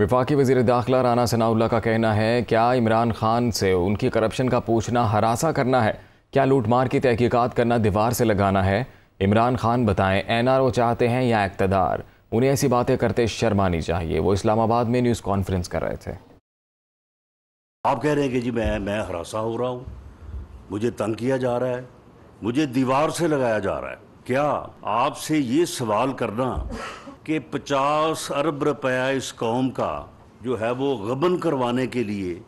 विफाक वजीर दाखिला राना सनाउल्ला का कहना है क्या इमरान खान से उनकी करप्शन का पूछना हरासा करना है क्या लूटमार की तहकीकत करना दीवार से लगाना है इमरान खान बताएं एनआरओ चाहते हैं या इकतदार उन्हें ऐसी बातें करते शर्मानी चाहिए वो इस्लामाबाद में न्यूज़ कॉन्फ्रेंस कर रहे थे आप कह रहे हैं कि जी मैं मैं हरासा हो रहा हूँ मुझे तंग किया जा रहा है मुझे दीवार से लगाया जा रहा है क्या आपसे ये सवाल करना कि 50 अरब रुपया इस कौम का जो है वो गबन करवाने के लिए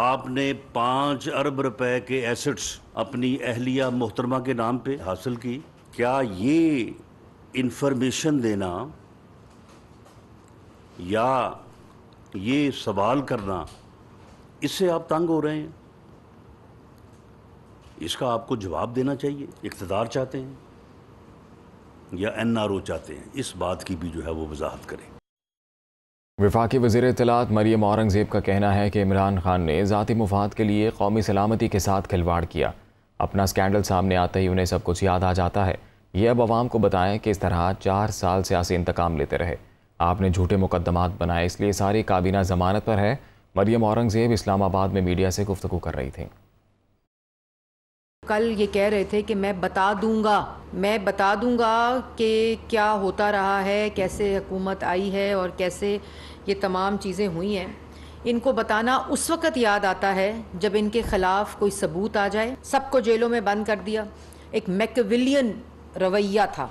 आपने पाँच अरब रुपए के एसेट्स अपनी अहलिया मोहतरमा के नाम पे हासिल की क्या ये इन्फॉर्मेशन देना या ये सवाल करना इससे आप तंग हो रहे हैं इसका आपको जवाब देना चाहिए इकतदार चाहते हैं या एन आर ओ चाहते हैं इस बात की भी जो है वो वजाहत करें वफाकी वजीर तलात मरीम औरंगज़ेब का कहना है कि इमरान खान ने ज़ाती मुफाद के लिए कौमी सलामती के साथ खिलवाड़ किया अपना स्कैंडल सामने आते ही उन्हें सब कुछ याद आ जाता है ये अब आवाम को बताएं कि इस तरह चार साल सियासी इंतकाम लेते रहे आपने झूठे मुकदमात बनाए इसलिए सारी काबीना जमानत पर है मरियम औरंगज़ेब इस्लामाबाद में मीडिया से गुफ्तु कर रही थी कल ये कह रहे थे कि मैं बता दूंगा मैं बता दूंगा कि क्या होता रहा है कैसे हुकूमत आई है और कैसे ये तमाम चीज़ें हुई हैं इनको बताना उस वक़्त याद आता है जब इनके ख़िलाफ़ कोई सबूत आ जाए सबको जेलों में बंद कर दिया एक मैकविलियन रवैया था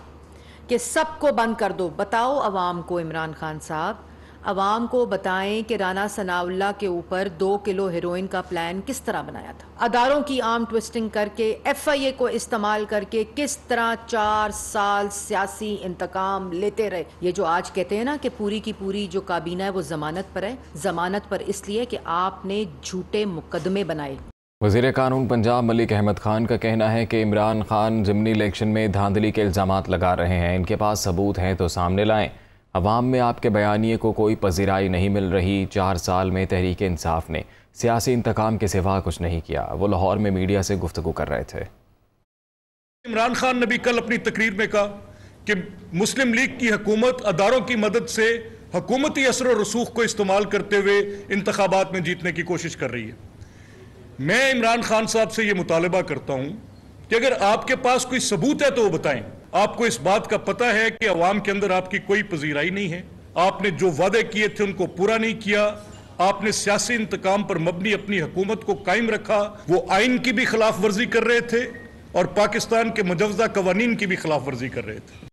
कि सबको बंद कर दो बताओ आवाम को इमरान खान साहब आवाम को बताएं कि राना सनाउल्ला के ऊपर दो किलो हेरोइन का प्लान किस तरह बनाया था अदारों की आम ट्विस्टिंग करके एफ आई ए को इस्तेमाल करके किस तरह चार साल सियासी इंतकाम लेते रहे ये जो आज कहते हैं ना कि पूरी की पूरी जो काबीना है वो जमानत पर है जमानत पर इसलिए कि आपने झूठे मुकदमे बनाए वजीर कानून पंजाब मलिक अहमद खान का कहना है कि इमरान खान जमनी इलेक्शन में धांधली के इल्ज़ाम लगा रहे हैं इनके पास सबूत हैं तो सामने लाएं अवाम में आपके बयानी को कोई पजीराई नहीं मिल रही चार साल में तहरीक इंसाफ ने सियासी इंतकाम के सिवा कुछ नहीं किया वो लाहौर में मीडिया से गुफ्तु कर रहे थे इमरान खान ने भी कल अपनी तकरीर में कहा कि मुस्लिम लीग की हकूमत अदारों की मदद से हकूमती असर रसूख को इस्तेमाल करते हुए इंतबात में जीतने की कोशिश कर रही है मैं इमरान खान साहब से यह मुतालबा करता हूँ कि अगर आपके पास कोई सबूत है तो वो बताएं आपको इस बात का पता है कि अवाम के अंदर आपकी कोई पजीराई नहीं है आपने जो वादे किए थे उनको पूरा नहीं किया आपने सियासी इंतकाम पर मबनी अपनी हुकूमत को कायम रखा वो आइन की भी खिलाफ वर्जी कर रहे थे और पाकिस्तान के मुजवजा कवानीन की भी खिलाफ वर्जी कर रहे थे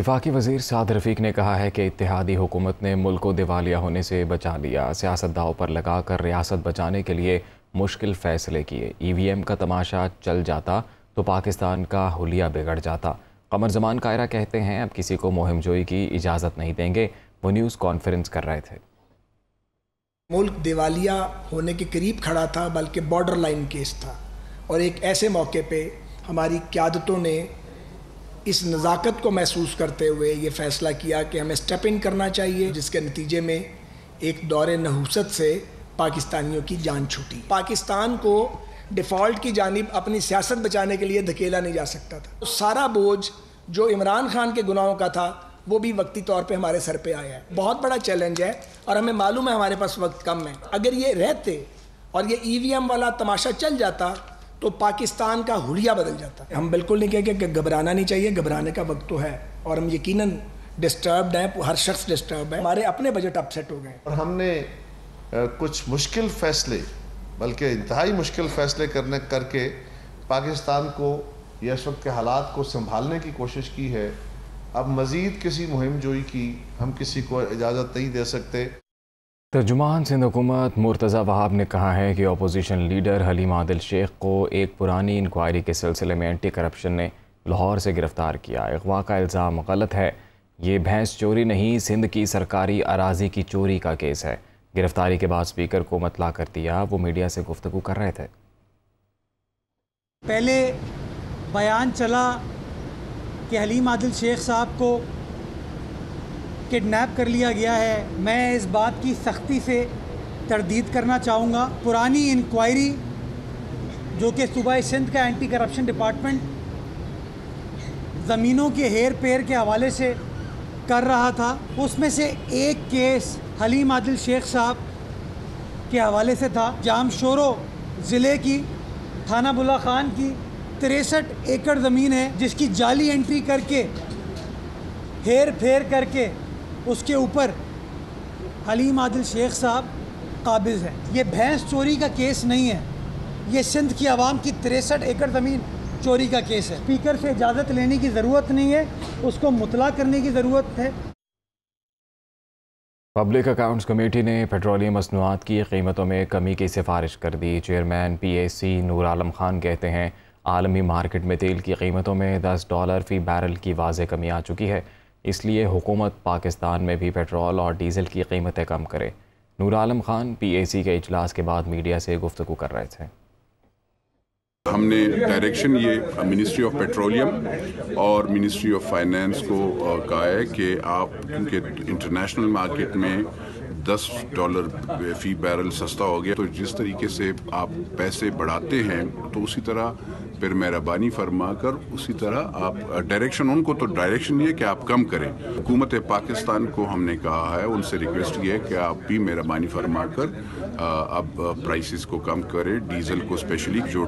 विफाकी वजीर साद रफीक ने कहा है कि इतिहादी हुकूमत ने मुल्क को दिवालिया होने से बचा लिया सियासत दाव पर लगाकर रियासत बचाने के लिए मुश्किल फैसले किए ई वी एम का तमाशा चल जाता तो पाकिस्तान का हुलिया बिगड़ जाता कमर जमान कायरा कहते हैं अब किसी को मुहिम जोई की इजाज़त नहीं देंगे वो न्यूज़ कॉन्फ्रेंस कर रहे थे मुल्क दिवालिया होने के करीब खड़ा था बल्कि बॉर्डर लाइन केस था और एक ऐसे मौके पे हमारी क्यादतों ने इस नज़ाकत को महसूस करते हुए ये फ़ैसला किया कि हमें स्टेप इन करना चाहिए जिसके नतीजे में एक दौरे नहूसत से पाकिस्तानियों की जान छूटी पाकिस्तान को डिफ़ॉल्ट की जानब अपनी सियासत बचाने के लिए धकेला नहीं जा सकता था तो सारा बोझ जो इमरान खान के गुनाहों का था वो भी वक्ती तौर पे हमारे सर पे आया है बहुत बड़ा चैलेंज है और हमें मालूम है हमारे पास वक्त कम है अगर ये रहते और ये ई e वाला तमाशा चल जाता तो पाकिस्तान का हुड़िया बदल जाता हम बिल्कुल नहीं कहेंगे कि घबराना नहीं चाहिए घबराने का वक्त तो है और हम यकीन डिस्टर्ब्ड हैं हर शख्स डिस्टर्ब है हमारे अपने बजट अपसेट हो गए और हमने कुछ मुश्किल फैसले बल्कि इंतहाई मुश्किल फैसले करने करके पाकिस्तान को यह इस वक्त के हालात को संभालने की कोशिश की है अब मज़ीद किसी मुहिम जोई की हम किसी को इजाज़त नहीं दे सकते तर्जुमान सिंध हुकूमत मुर्तज़ा वहाब ने कहा है कि अपोजिशन लीडर हलीम आदिल शेख को एक पुरानी इंक्वायरी के सिलसिले में एंटी करप्शन ने लाहौर से गिरफ़्तार किया अगवा का इल्ज़ाम गलत है ये भैंस चोरी नहीं सिंध की सरकारी अराजी की चोरी का केस है गिरफ्तारी के बाद स्पीकर को मतला कर दिया वो मीडिया से गुफ्तु कर रहे थे पहले बयान चला कि हलीम आदिल शेख साहब को किडनैप कर लिया गया है मैं इस बात की सख्ती से तरदीद करना चाहूँगा पुरानी इंक्वायरी जो कि सूबह सिंध का एंटी करप्शन डिपार्टमेंट ज़मीनों के हेर पेर के हवाले से कर रहा था उसमें से एक केस हलीम आदिल शेख साहब के हवाले से था जाम शोरो ज़िले की थाना बुला खान की तिरसठ एकड़ ज़मीन है जिसकी जाली एंट्री करके हेर फेर करके उसके ऊपर हलीम आदिल शेख साहब काबिज़ हैं ये भैंस चोरी का केस नहीं है ये सिंध की आवाम की तिरसठ एकड़ ज़मीन चोरी का केस है स्पीकर से इजाज़त लेने की ज़रूरत नहीं है उसको मुतला करने की ज़रूरत है पब्लिक अकाउंट्स कमेटी ने पेट्रोलियम मसनूआत की कीमतों में कमी की सिफारिश कर दी chairman P A C Noor Alam Khan कहते हैं आलमी मार्केट में तेल की कीमतों में दस डॉलर फ़ी बैरल की वाज कमी आ चुकी है इसलिए हुकूमत पाकिस्तान में भी पेट्रोल और डीजल की कीमतें कम करे नूर आलम खान पी ए सी के अजलास के बाद मीडिया से गुफ्तु कर रहे थे हमने डायरेक्शन ये मिनिस्ट्री ऑफ पेट्रोलियम और मिनिस्ट्री ऑफ फाइनेंस को कहा है कि आप क्योंकि इंटरनेशनल मार्केट में दस डॉलर फी बैरल सस्ता हो गया तो जिस तरीके से आप पैसे बढ़ाते हैं तो उसी तरह फिर मेहरबानी फरमा कर उसी तरह आप डायरेक्शन उनको तो डायरेक्शन ये कि आप कम करें हुकूमत पाकिस्तान को हमने कहा है उनसे रिक्वेस्ट ये है कि आप भी मेहरबानी फरमा कर अब प्राइसेस को कम करें डीजल को स्पेशली जो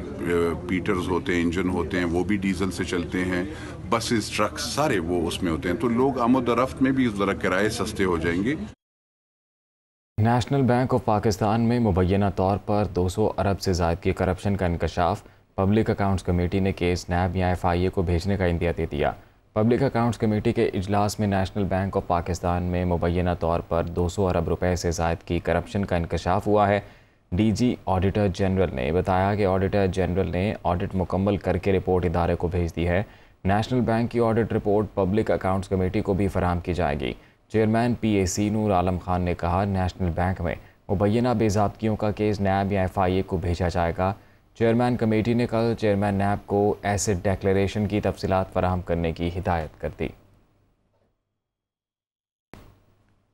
पीटर्स होते हैं इंजन होते हैं वो भी डीजल से चलते हैं बसेस ट्रक सारे वो उसमें होते हैं तो लोग आमोदरफ्त में भी ज़रा किराए सस्ते हो जाएंगे नेशनल बैंक ऑफ पाकिस्तान में मुबैना तौर पर 200 अरब से जायद की करप्शन का इंकशाफ पब्लिक अकाउंट्स कमेटी ने केस नैब या एफ को भेजने का इंदिया दे दिया पब्लिक अकाउंट्स कमेटी के इजलास में नेशनल बैंक ऑफ पाकिस्तान में मुबैना तौर पर 200 अरब रुपए से जायद की करप्शन का इंकशाफ हुआ है डीजी ऑडिटर जनरल ने बताया कि ऑडिटर जनरल ने ऑडिट मुकम्मल करके रिपोर्ट इदारे को भेज दी है नेशनल बैंक की audit report public accounts committee को भी फराम की जाएगी chairman P A C Noor Alam Khan ने कहा नेशनल बैंक में मुबैना बेजाबतियों का केस नैब या एफ आई ए को भेजा जाएगा चेयरमैन कमेटी ने कल चेयरमैन नैब को एसिड डेक्लेशन की तफसीत फराहम करने की हिदायत कर दी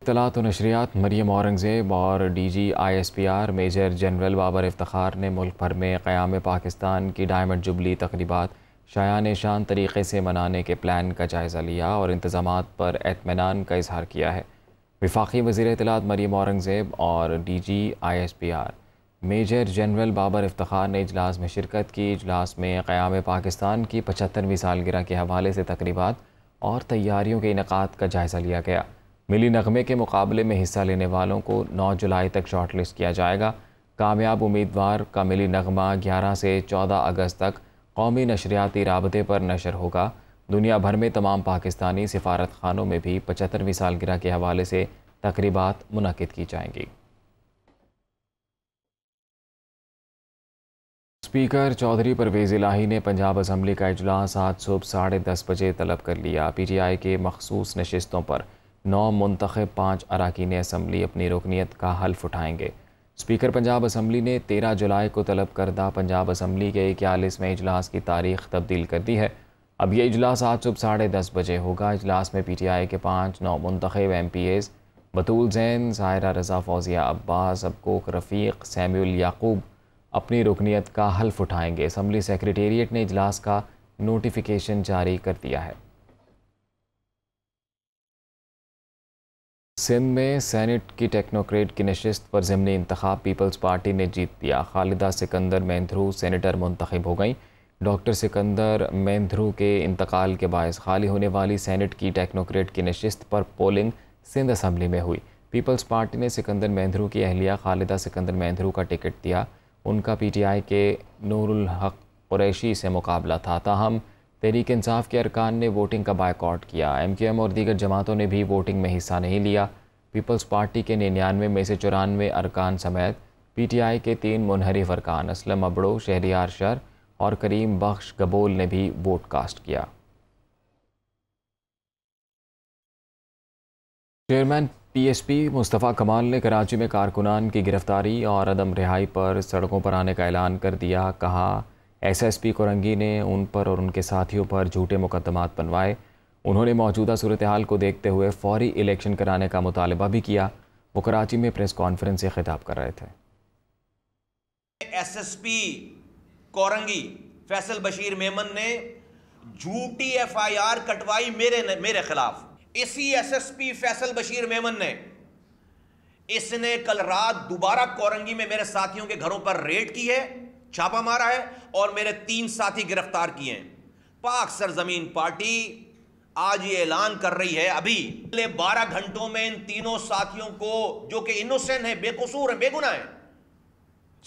व नशरियात मरीम औरंगज़ेब और D G I S P R major general Babar Iftikhar ने मुल्क भर में क़याम पाकिस्तान की डायमंड जुबली तकरीबा शायान शान तरीक़े से मनाने के प्लान का जायज़ा लिया और इंतज़ाम पर अतमान का इजहार किया है विफाख़ी वज़ी अतलात मरीम औरंगज़ेब और D G I S P R major general Babar Iftikhar ने इजलास में शिरकत की इजलास में क़्याम पाकिस्तान की पचहत्तरवीं सालगिरह के हवाले से तकरीबा और तैयारियों के इनका का जायज़ा लिया गया मिली नगमे के मुकाबले में हिस्सा लेने वालों को 9 जुलाई तक शॉर्ट लिस्ट किया जाएगा कामयाब उम्मीदवार का मिली नगमा 11 से 14 अगस्त तक कौमी नशरियाती रबते पर नशर होगा दुनिया भर में तमाम पाकिस्तानी सफारत खानों में भी पचहत्तरवीं सालगिरह के हवाले से तकरीबा मनकद की जाएंगी स्पीकर चौधरी परवेज़ इलाही ने पंजाब असम्बली का अजलास आज सुबह साढ़े दस बजे तलब कर लिया पी टी आई के मखसूस नशस्तों पर नौ मुंतखब पाँच अरकान असम्बली अपनी रुकनीत का हल्फ उठाएंगे स्पीकर पंजाब असम्बली ने तेरह जुलाई को तलब करदा पंजाब असम्बली के इक्यालीसवें अजलास की तारीख तब्दील कर दी है अब यह इजलास आज सुबह साढ़े दस बजे होगा इजलास में पी टी आई के पाँच नौ मंतखब M P S Batool Zain Saira Raza Fauzia Abbas अबकोक रफ़ीक सैम्यूल याकूब अपनी रुकनीत का हल्फ उठाएंगे असम्बली सेक्रेटेरिएट ने इजलास का नोटिफिकेशन जारी कर दिया है सिंध में सैनट की टेक्नोक्रेट की नशस्त पर ज़मनी इंतखब पीपल्स पार्टी ने जीत दिया खालिदा सिकंदर मैंथ्रू सेनेटर मुंतखब हो गई डॉक्टर सिकंदर मैंथ्रू के इंतकाल के बायस खाली होने वाली सैनट की टेक्नोक्रेट की नशस्त पर पोलिंग सिंध असम्बली में हुई पीपल्स पार्टी ने सिकंदर मैंथ्रू की अहलिया खालिदा सिकंदर मैंथ्रू का टिकट दिया उनका पीटीआई के नूरुल हक क्रैशी से मुकाबला था ताहम तहरीक इंसाफ के अरकान ने वोटिंग का बायकॉट किया एम क्यू एम और दीगर जमातों ने भी वोटिंग में हिस्सा नहीं लिया पीपल्स पार्टी के निन्यानवे में से चौरानवे अरकान समेत पी टी आई के तीन मुनहरफ अरकान असलम अबड़ो शहरियार शर और करीम बख्श गबोल ने भी वोट कास्ट किया चेयरमैन पी मुस्तफ़ा कमाल ने कराची में कारकुनान की गिरफ्तारी और अदम रिहाई पर सड़कों पर आने का ऐलान कर दिया कहा एसएसपी कोरंगी ने उन पर और उनके साथियों पर झूठे मुकदमात बनवाए उन्होंने मौजूदा सूरत हाल को देखते हुए फौरी इलेक्शन कराने का मुतालबा भी किया वो कराची में प्रेस कॉन्फ्रेंस से खिताब कर रहे थे एसएसपी कोरंगी फैसल बशीर मेमन ने झूठी एफआईआर कटवाई मेरे मेरे खिलाफ़ इसी एसएसपी फैसल बशीर मेमन ने इसने कल रात दोबारा कोरंगी में मेरे साथियों के घरों पर रेड की है छापा मारा है और मेरे तीन साथी गिरफ्तार किए हैं पाक सरजमीन पार्टी आज ये ऐलान कर रही है अभी पिछले बारह घंटों में इन तीनों साथियों को जो कि इनोसेंट है बेकसूर है बेगुना है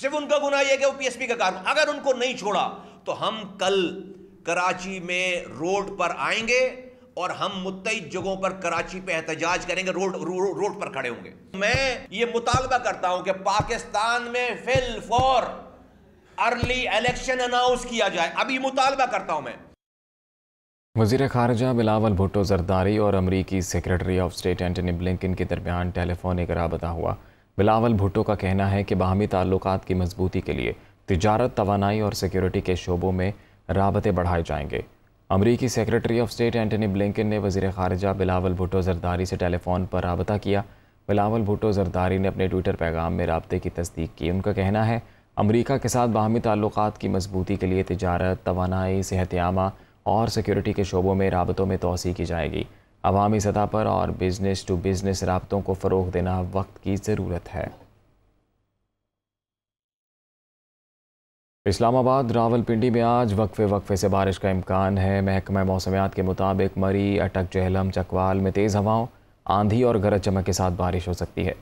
सिर्फ उनका गुना यह कि वो पीएसपी का कारण अगर उनको नहीं छोड़ा तो हम कल कराची में रोड पर आएंगे और हम मुतई जगहों पर कराची पे एहतजाज करेंगे रोड रो, रोड पर खड़े होंगे मैं ये मुतालबा करता हूं कि पाकिस्तान में फिल फॉर अर्ली इलेक्शन अनाउंस किया जाए अभी मुतालबा करता हूं मैं वजीर खारजा बिलावल भुट्टो जरदारी और अमरीकी secretary of state Antony Blinken के दरमियान टेलीफोनिक रबता हुआ बिलावल भुट्टो का कहना है कि बाहमी ताल्लुक की मजबूती के लिए तजारत तोानाई और सिक्योरिटी के शोबों में रबते बढ़ाए जाएंगे अमरीकी secretary of state Antony Blinken ने वजीर खारजा बिलावल भुटो जरदारी से टेलीफोन पर रबता किया बिलावल भुटो जरदारी ने अपने ट्विटर पैगाम में रबते की तस्दीक की उनका कहना है अमरीका के साथ बाहमी ताल्लुक की मजबूती के लिए तजारत तोानाई सेहतयामा और सिक्योरिटी के शोबों में रबतों में तोसी की जाएगी अवामी सतह पर और बिजनेस टू बिजनेस रबतों को फ़रोग देना वक्त की ज़रूरत है इस्लामाबाद रावलपिंडी में आज वक्फे वक्फे से बारिश का इम्कान है महकमा मौसमियात के मुताबिक मरी अटक जहलम चकवाल में तेज़ हवाओं आंधी और गरज चमक के साथ बारिश हो सकती है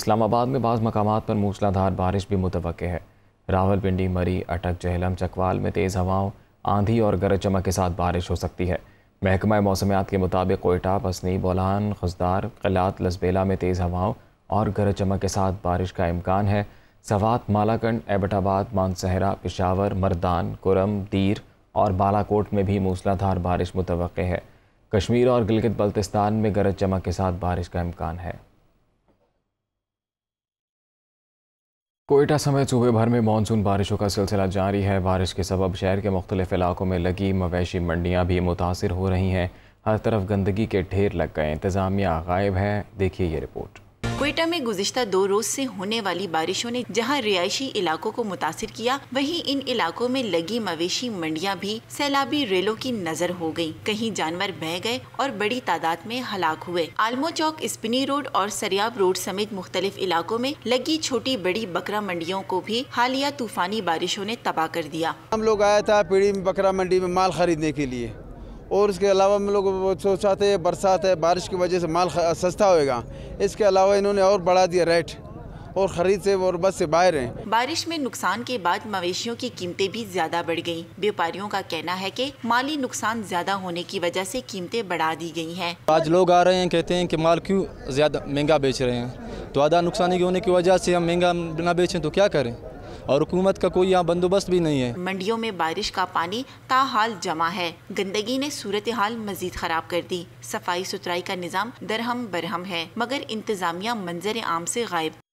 इस्लामाबाद में बाज़ मकाम पर मूसलाधार बारिश भी मुतव है रावलपिंडी मरी अटक जहलम चकवाल में तेज़ हवाओं आंधी और गरज चमक के साथ बारिश हो सकती है महकमा मौसमियात के मुताबिक कोयटा पसनी बोलान खजदार कलात लसबेला में तेज़ हवाओं और गरज चमक के साथ बारिश का इम्कान है सवात मालाकंड एबटाबाद मानसहरा पिशावर मर्दान कुरम दीर और बालाकोट में भी मूसलाधार बारिश मुतव है कश्मीर और गिलगित बल्तिस्तान में गरज चमक के साथ बारिश का इम्कान है कोयटा समेत सूबे भर में मानसून बारिशों का सिलसिला जारी है बारिश के सबब शहर के मुख्तलिफ इलाकों में लगी मवेशी मंडियाँ भी मुतासर हो रही हैं हर तरफ गंदगी के ढेर लग गए इंतज़ामिया गायब है देखिए ये रिपोर्ट कोयटा में गुजशत दो रोज से होने वाली बारिशों ने जहां रिहायशी इलाकों को मुतासर किया वहीं इन इलाकों में लगी मवेशी मंडियां भी सैलाबी रेलों की नजर हो गयी कहीं जानवर बह गए और बड़ी तादाद में हलाक हुए आलमो चौक स्पिनी रोड और सरियाब रोड समेत मुख्तलिफ इलाकों में लगी छोटी बड़ी बकरा मंडियों को भी हालिया तूफानी बारिशों ने तबाह कर दिया हम लोग आया था पीढ़ी बकरा मंडी में माल खरीदने के लिए और इसके अलावा हम लोग सोचा थे बरसात है बारिश की वजह से माल सस्ता होएगा इसके अलावा इन्होंने और बढ़ा दिया रेट और खरीद से और बस से बाहर हैं। बारिश में नुकसान के बाद मवेशियों की कीमतें भी ज्यादा बढ़ गयी व्यापारियों का कहना है कि माली नुकसान ज्यादा होने की वजह से कीमतें बढ़ा दी गई हैं। आज लोग आ रहे हैं कहते हैं कि माल क्यों ज्यादा महंगा बेच रहे हैं तो आधा नुकसानी होने की वजह से हम महंगा ना बेचें तो क्या करें और हुकूमत का कोई यहाँ बंदोबस्त भी नहीं है मंडियों में बारिश का पानी ताहाल जमा है गंदगी ने सूरत हाल मजीद खराब कर दी सफाई सुथराई का निज़ाम दरहम बरहम है मगर इंतजामिया मंजर आम ऐसी गायब